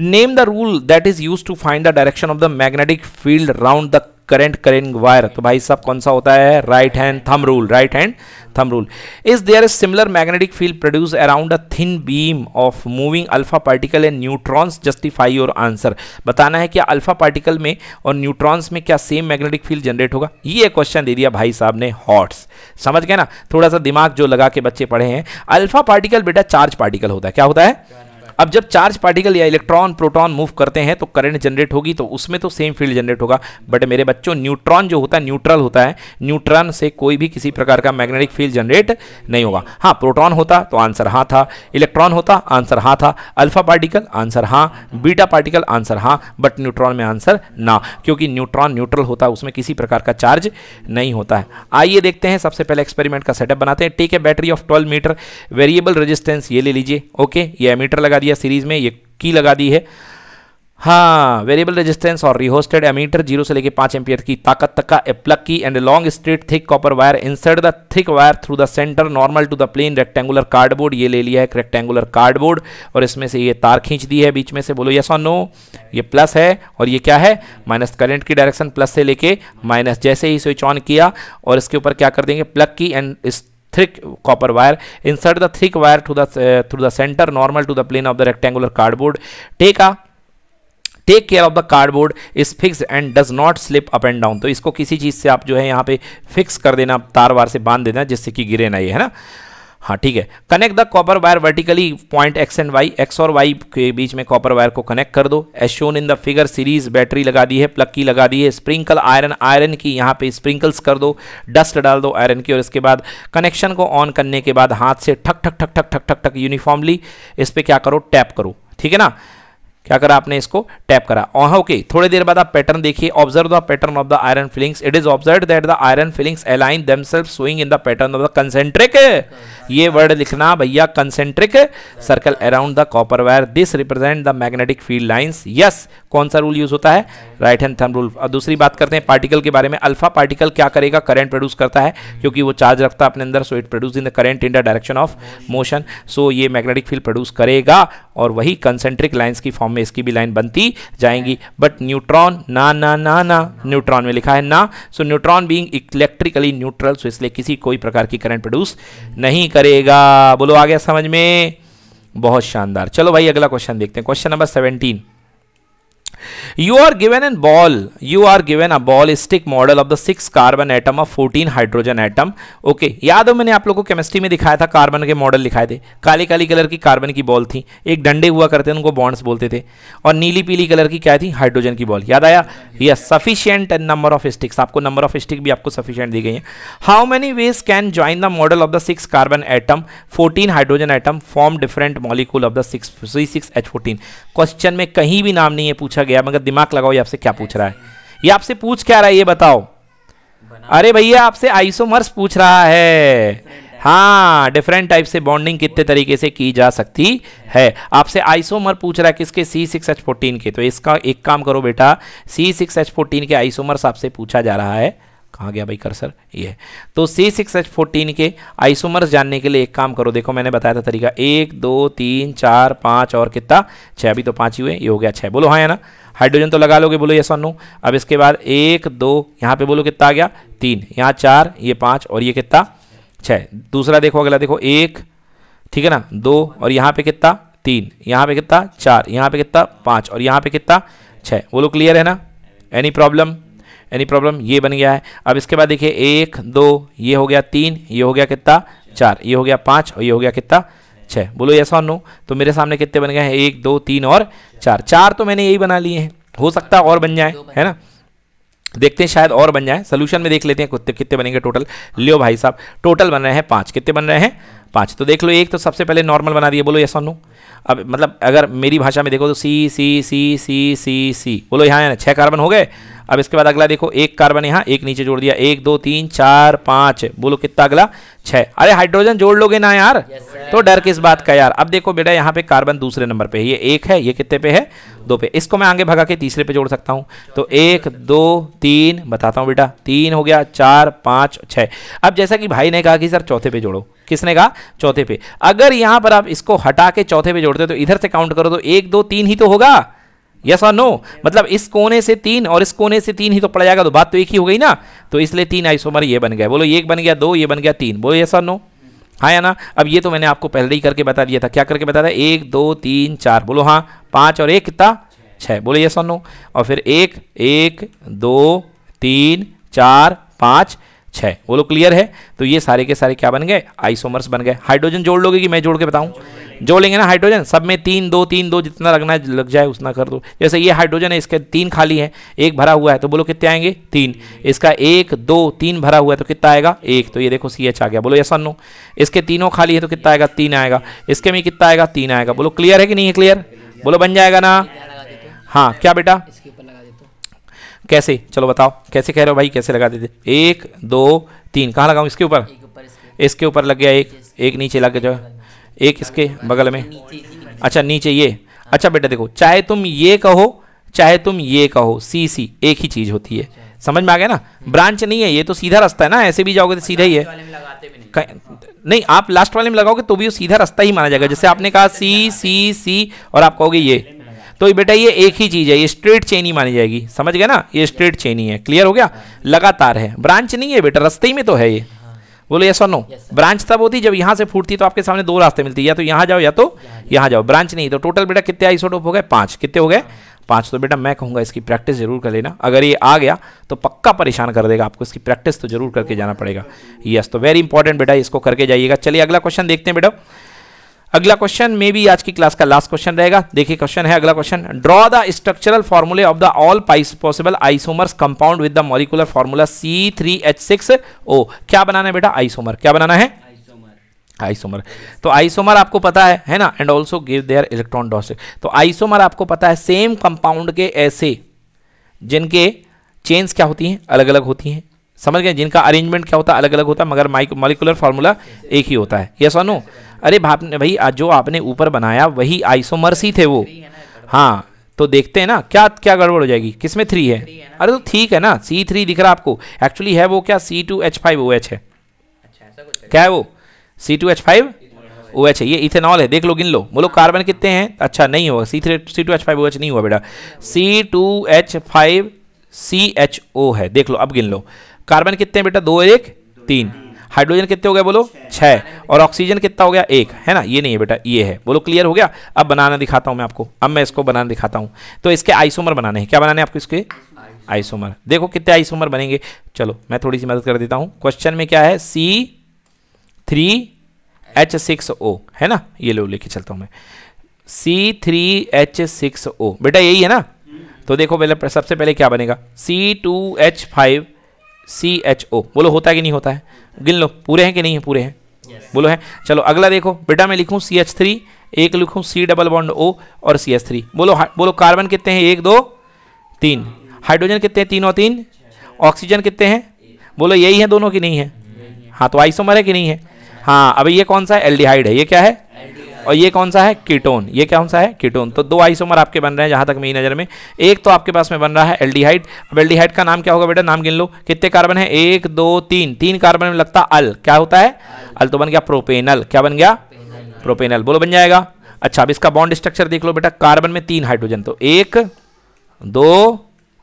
name the rule that is use to find the direction of the magnetic field round the current carrying wire तो भाई साहब कौन सा होता है right hand thumb rule right hand thumb rule is there similar magnetic field produce around a thin beam of moving alpha particle and neutrons justify your answer बताना है कि अल्फा पार्टिकल में और न्यूट्रॉन्स में क्या सेम मैग्नेटिक फील्ड जनरेट होगा ये question दे दिया भाई साहब ने हॉट्स समझ गए ना थोड़ा सा दिमाग जो लगा के बच्चे पढ़े हैं अल्फा पार्टिकल बेटा चार्ज पार्टिकल होता है क्या होता है अब जब चार्ज पार्टिकल या इलेक्ट्रॉन प्रोटॉन मूव करते हैं तो करंट जनरेट होगी तो उसमें तो सेम फील्ड जनरेट होगा बट मेरे बच्चों न्यूट्रॉन जो होता है न्यूट्रल होता है न्यूट्रॉन से कोई भी किसी प्रकार का मैग्नेटिक फील्ड जनरेट नहीं होगा हाँ प्रोटॉन होता तो आंसर हाँ था इलेक्ट्रॉन होता आंसर हाँ था अल्फा पार्टिकल आंसर हाँ बीटा पार्टिकल आंसर हाँ बट न्यूट्रॉन में आंसर ना क्योंकि न्यूट्रॉन न्यूट्रल होता है उसमें किसी प्रकार का चार्ज नहीं होता है आइए देखते हैं सबसे पहले एक्सपेरिमेंट का सेटअप बनाते हैं take a battery of twelve meter variable resistance ये ले लीजिए ओके ये मीटर लगा दिया सीरीज में ये की लगा दी है हाँ वेरिएबल रेजिस्टेंस और रिहोस्टेड एमीटर जीरो से लेकर पाँच एम्पियर की ताकत तक का a key and long straight thick copper wire insert the thick wire through the centre normal to the plane rectangular cardboard ये ले लिया है एक रेक्टेंगुलर कार्डबोर्ड और इसमें से ये तार खींच दी है बीच में से बोलो यस और नो ये प्लस है और ये क्या है माइनस करेंट की डायरेक्शन प्लस से लेके माइनस जैसे ही स्विच ऑन किया और इसके ऊपर क्या कर देंगे plug key and thick copper wire insert the thick wire to the through the centre normal to the plane of the rectangular cardboard take a take care of the cardboard is fix and does not slip up and down तो इसको किसी चीज़ से आप जो है यहाँ पे fix कर देना तार वार से बांध देना जिससे कि गिरे ना ये है ना हाँ ठीक है connect the copper wire vertically point X and Y X और वाई के बीच में कॉपर वायर को कनेक्ट कर दो as shown in the figure series battery लगा दी है प्लग की लगा दी है स्प्रिंकल आयरन आयरन की यहाँ पे स्प्रिंकल्स कर दो डस्ट डाल दो आयरन की और इसके बाद कनेक्शन को ऑन करने के बाद हाथ से ठक ठक ठक ठक ठक ठक ठक यूनिफॉर्मली इस पर क्या करो टैप करो ठीक है ना क्या करा आपने इसको टैप करा ओके हाँ, okay, थोड़ी देर बाद आप पैटर्न देखिए observe the pattern of the iron filings it is observe that the iron filings align themselves swing in the pattern of the concentric ये वर्ड लिखना भैया concentric circle around the copper wire this represent the magnetic field lines yes कौन सा rule use होता है right hand therm rule और दूसरी बात करते हैं पार्टिकल के बारे में अल्फा पार्टिकल क्या करेगा करंट प्रोड्यूस करता है क्योंकि वो चार्ज रखता है अपने अंदर so it produce in the current in the direction of motion so ये मैग्नेटिक फील्ड प्रोड्यूस करेगा और वही कंसेंट्रिक लाइन्स की फॉर्म फॉर्म में इसकी भी लाइन बनती जाएंगी बट न्यूट्रॉन ना ना ना ना न्यूट्रॉन में लिखा है ना so neutron being electrically neutral so इसलिए किसी कोई प्रकार की करंट प्रोड्यूस नहीं करेगा बोलो आ गया समझ में बहुत शानदार चलो भाई अगला क्वेश्चन देखते हैं question number seventeen you are given a ball you are given a ballistic model of the six carbon atom of 14 hydrogen atom okay याद हो मैंने आप लोगों को केमिस्ट्री में दिखाया था कार्बन के मॉडल दिखाए थे काली काली कलर की कार्बन की बॉल थी एक डंडे हुआ करते थे उनको बॉन्ड्स बोलते थे और नीली पीली कलर की क्या थी हाइड्रोजन की बॉल याद आया yes sufficient number of sticks आपको नंबर ऑफ स्टिक भी आपको सफिशियंट दी गई है how many ways can join the model of the six carbon atom fourteen hydrogen atom form different molecule of the six six H fourteen question में कहीं भी नाम नहीं है पूछा गया गया मगर दिमाग लगाओ ये आपसे क्या पूछ रहा है ये आपसे पूछ क्या रहा है ये बताओ अरे भैया आपसे आइसोमर्स पूछ रहा है हाँ डिफरेंट टाइप से बॉन्डिंग कितने तरीके से की जा सकती है, आपसे आइसोमर पूछ रहा है किसके सी सिक्स एच फोर्टीन के तो इसका एक काम करो बेटा सी सिक्स एच फोर्टीन के आइसोमर्स आपसे पूछा जा रहा है कहाँ गया भाई कर्सर ये तो सी सिक्स एच फोर्टीन के आइसोमर्स जानने के लिए एक काम करो देखो मैंने बताया था तरीका एक दो तीन चार पाँच और कितना छः अभी तो पाँच ही हुए ये हो गया छः बोलो हाँ या ना हाइड्रोजन तो लगा लोगे बोलो ये सोनू अब इसके बाद एक दो यहाँ पे बोलो कितना आ गया तीन यहाँ चार ये पाँच और ये कितना छः दूसरा देखो अगला देखो एक ठीक है ना दो और यहाँ पे कितना तीन यहाँ पे कितना चार यहाँ पे कितना पाँच और यहाँ पे कितना छः बोलो क्लियर है ना एनी प्रॉब्लम एनी प्रॉब्लम ये बन गया है अब इसके बाद देखिए एक दो ये हो गया तीन ये हो गया कितना चार ये हो गया पाँच और ये हो गया कितना छः बोलो यस और नो तो मेरे सामने कितने बन गए हैं एक दो तीन और चार चार तो मैंने यही बना लिए हैं हो सकता है और बन जाए है ना देखते हैं शायद और बन जाए सोल्यूशन में देख लेते हैं कुत्ते कितने बनेंगे टोटल लियो भाई साहब टोटल बन रहे हैं पाँच कितने बन रहे हैं पाँच तो देख लो एक तो सबसे पहले नॉर्मल बना दिए बोलो यस और नो अब मतलब अगर मेरी भाषा में देखो तो सी सी सी सी सी सी बोलो यहाँ छः कार्बन हो गए अब इसके बाद अगला देखो एक कार्बन यहाँ एक नीचे जोड़ दिया एक दो तीन चार पांच बोलो कितना अगला छह अरे हाइड्रोजन जोड़ लोगे ना यार तो डर किस बात का यार अब देखो बेटा यहाँ पे कार्बन दूसरे नंबर पे ये एक है ये कितने पे है दो पे इसको मैं आगे भगा के तीसरे पे जोड़ सकता हूँ तो एक दो तीन बताता हूँ बेटा तीन हो गया चार पाँच छः अब जैसा कि भाई ने कहा कि सर चौथे पे जोड़ो किसने कहा चौथे पे अगर यहाँ पर आप इसको हटा के चौथे पे जोड़ते हो तो इधर से काउंट करो तो एक दो तीन ही तो होगा यस और नो मतलब इस कोने से तीन और इस कोने से तीन ही तो पड़ जाएगा तो बात तो एक ही हो गई ना तो इसलिए तीन आइसोमर ये बन गया बोलो एक बन गया दो ये बन गया तीन बोलो यस और नो हाँ या ना अब ये तो मैंने आपको पहले ही करके बता दिया था क्या करके बताया था एक दो तीन चार बोलो हाँ पाँच और एक कितना छः बोलो यस और नो और फिर एक एक दो तीन चार पाँच छः वो लोग क्लियर है तो ये सारे के सारे क्या बन गए आइसोमर्स बन गए हाइड्रोजन जोड़ लोगे कि मैं जोड़ के बताऊँ जोड़ लेंगे ना हाइड्रोजन सब में तीन दो तीन दो जितना लगना लग जाए उतना कर दो जैसे ये हाइड्रोजन है इसके तीन खाली है एक भरा हुआ है तो बोलो कितने आएंगे तीन इसका एक दो तीन भरा हुआ है तो कितना आएगा एक तो ये देखो सी एच आ गया बोलो ये सन्नो इसके तीनों खाली है तो कितना आएगा तीन आएगा इसके में कितना आएगा तीन आएगा बोलो क्लियर है कि नहीं है क्लियर बोलो बन जाएगा ना हाँ क्या बेटा कैसे चलो बताओ कैसे कह रहे हो भाई कैसे लगा देते एक दो तीन कहाँ लगाऊँ इसके ऊपर इसके ऊपर लग गया एक एक नीचे लग गया जो एक इसके बगल में अच्छा नीचे ये अच्छा बेटा देखो चाहे तुम ये कहो चाहे तुम ये कहो सी सी एक ही चीज़ होती है अच्छा। समझ में आ गया ना ब्रांच नहीं है ये तो सीधा रास्ता है ना ऐसे भी जाओगे तो सीधा ही है नहीं।, नहीं आप लास्ट वाले में लगाओगे तो भी वो सीधा रास्ता ही माना जाएगा जैसे आपने कहा सी सी सी और आप कहोगे ये तो बेटा ये एक ही चीज़ है ये स्ट्रेट चेन ही मानी जाएगी समझ गए ना ये स्ट्रेट चेन ही है क्लियर हो गया लगातार है ब्रांच नहीं है बेटा रस्ते ही में तो है ये बोलो ये सोनो ब्रांच तब होती जब यहां से फूटती तो आपके सामने दो रास्ते मिलती या तो यहां जाओ या तो यहां जाओ ब्रांच नहीं तो टोटल बेटा कितने आइसोटोप हो गए पांच कितने हो गए पांच तो बेटा मैं कहूंगा इसकी प्रैक्टिस जरूर कर लेना अगर ये आ गया तो पक्का परेशान कर देगा आपको इसकी प्रैक्टिस तो जरूर करके जाना पड़ेगा यस तो वेरी इंपॉर्टेंट बेटा इसको करके जाइएगा चलिए अगला क्वेश्चन देखते हैं बेटा अगला क्वेश्चन मे बी आज की क्लास का लास्ट क्वेश्चन रहेगा देखिए क्वेश्चन है अगला question draw the structural formulae of the all possible isomers compound with the molecular formula C three H six O क्या बनाना है बेटा आइसोमर क्या बनाना है आइसोमर तो आइसोमर आपको पता है है ना and also give their electron dots तो आइसोमर आपको पता है सेम कंपाउंड के ऐसे जिनके चेन्स क्या होती हैं अलग अलग होती हैं समझ गए जिनका अरेंजमेंट क्या होता है अलग अलग होता है मगर माइक मॉलिकुलर फार्मूला एक ही होता है यस और नो अरे भाप भाई जो आपने ऊपर बनाया वही आइसोमर्स ही थे वो हाँ तो देखते हैं ना क्या क्या गड़बड़ हो जाएगी किस में थ्री है अरे तो ठीक है ना सी थ्री दिख रहा आपको एक्चुअली है वो क्या C two H five O H है क्या है वो C two H five O H है ये इथेनॉल है देख लो गिन लो बोलो कार्बन कितने हैं अच्छा नहीं होगा C three C two H five O H नहीं हुआ बेटा C two H five C H O है देख लो अब गिन लो कार्बन कितने हैं बेटा दो एक तीन हाइड्रोजन कितने हो गया बोलो छः और ऑक्सीजन कितना हो गया एक है ना ये नहीं है बेटा ये है बोलो क्लियर हो गया अब बनाना दिखाता हूँ मैं आपको अब मैं इसको बनाना दिखाता हूँ तो इसके आइसोमर बनाने हैं क्या बनाने हैं आपको इसके आइसोमर देखो कितने आइसोमर बनेंगे चलो मैं थोड़ी सी मदद कर देता हूँ क्वेश्चन में क्या है C three H six O है ना ये लो लेके चलता हूँ मैं C three H six O बेटा यही है ना हम्म। तो देखो पहले सबसे पहले क्या बनेगा C two H five C H O बोलो होता है कि नहीं होता है गिन लो पूरे हैं कि नहीं है पूरे हैं yes. बोलो है चलो अगला देखो बेटा मैं लिखूँ सी एच थ्री एक लिखूँ सी डबल बॉन्ड ओ और सी एच थ्री बोलो बोलो कार्बन कितने हैं एक दो तीन हाइड्रोजन कितने हैं तीन और तीन ऑक्सीजन कितने हैं बोलो यही है दोनों की नहीं है हाँ तो आइसोमर है कि नहीं है हाँ अभी ये कौन सा है एल्डिहाइड है ये क्या है और ये कौन सा है कीटोन ये कौन सा है कीटोन तो दो आइसोमर आपके बन रहे हैं जहां तक मेरी नज़र में एक तो आपके पास में बन रहा है एल्डिहाइड अब एल्डिहाइड का नाम क्या होगा बेटा नाम गिन लो कितने कार्बन है एक दो तीन तीन कार्बन में लगता अल क्या होता है अल तो बन गया प्रोपेनल क्या बन गया प्रोपेनल बोलो बन जाएगा अच्छा अब इसका बॉन्ड स्ट्रक्चर देख लो बेटा कार्बन में तीन हाइड्रोजन तो एक दो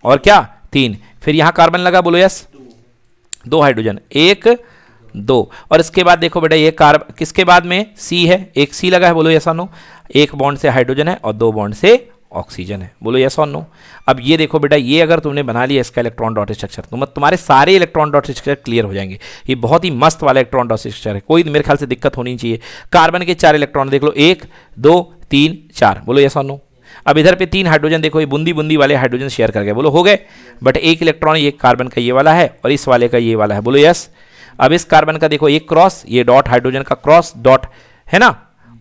और क्या तीन फिर यहां कार्बन लगा बोलो यस दो हाइड्रोजन एक दो और इसके बाद देखो बेटा ये कार्ब किसके बाद में सी है एक सी लगा है बोलो यस और नो एक बॉन्ड से हाइड्रोजन है और दो बॉन्ड से ऑक्सीजन है बोलो यस और नो अब ये देखो बेटा ये अगर तुमने बना लिया इसका इलेक्ट्रॉन डॉट स्ट्रक्चर तो मत तुम्हारे सारे इलेक्ट्रॉन डॉट स्ट्रक्चर क्लियर हो जाएंगे ये बहुत ही मस्त वाला इलेक्ट्रॉन डॉट स्ट्रक्चर है कोई मेरे ख्याल से दिक्कत होनी चाहिए कार्बन के चार इलेक्ट्रॉन देख लो एक दो तीन चार बोलो यस और नो अब इधर पे तीन हाइड्रोजन देखो ये बुंदी बुंदी वाले हाइड्रोजन शेयर कर गए बोलो हो गए बट एक इलेक्ट्रॉन ये कार्बन का ये वाला है और इस वाले का ये वाला है बोलो यस yes. अब इस कार्बन का देखो एक क्रॉस ये डॉट हाइड्रोजन का क्रॉस डॉट है ना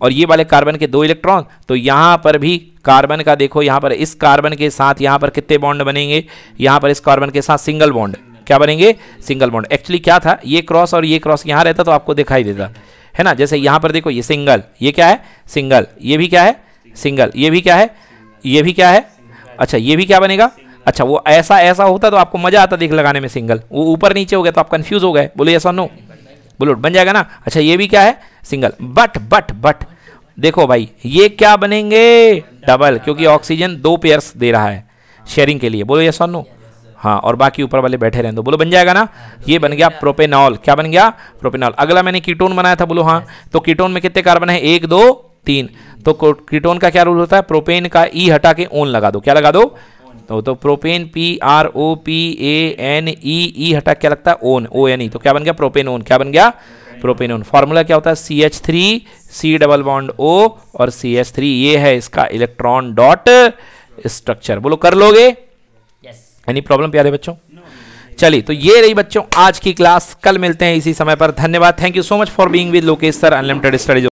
और ये वाले कार्बन के दो इलेक्ट्रॉन तो यहाँ पर भी कार्बन का देखो यहाँ पर इस कार्बन के साथ यहाँ पर कितने बॉन्ड बनेंगे यहाँ पर इस कार्बन के साथ सिंगल बॉन्ड क्या बनेंगे सिंगल बॉन्ड एक्चुअली क्या था ये क्रॉस और ये क्रॉस यहाँ रहता तो आपको दिखाई देता है ना जैसे यहाँ पर देखो ये सिंगल ये क्या है सिंगल ये भी क्या है सिंगल ये भी क्या है ये भी क्या है अच्छा ये भी क्या बनेगा अच्छा वो ऐसा ऐसा होता तो आपको मज़ा आता देख लगाने में सिंगल वो ऊपर नीचे हो गया तो आप कंफ्यूज हो गए बोलो ऐसा नो बोलो बन जाएगा ना अच्छा ये भी क्या है सिंगल बट बट बट देखो भाई ये क्या बनेंगे डबल क्योंकि ऑक्सीजन दो पेयर्स दे रहा है शेयरिंग के लिए बोलो ये सोनो हाँ और बाकी ऊपर वाले बैठे रहें दो बोलो बन जाएगा ना ये बन गया प्रोपेनॉल क्या बन गया प्रोपेनॉल अगला मैंने कीटोन बनाया था बोलो हाँ तो कीटोन में कितने कार्बन है एक दो तीन तो कीटोन का क्या रूल होता है प्रोपेन का ई e हटा के ओन लगा दो क्या लगा दो तो, तो propane P R O P A N E E हटा क्या लगता है ओन ओ एन ई तो क्या बन गया प्रोपेन ओन क्या बन गया प्रोपेन ओन फॉर्मूला क्या होता है C H three C double bond O और सी एच थ्री ये है इसका इलेक्ट्रॉन डॉट स्ट्रक्चर बोलो कर लोगे एनी प्रॉब्लम प्यारे बच्चों चलिए तो ये रही बच्चों आज की क्लास कल मिलते हैं इसी समय पर धन्यवाद thank you so much for being with Lokesh sir unlimited studies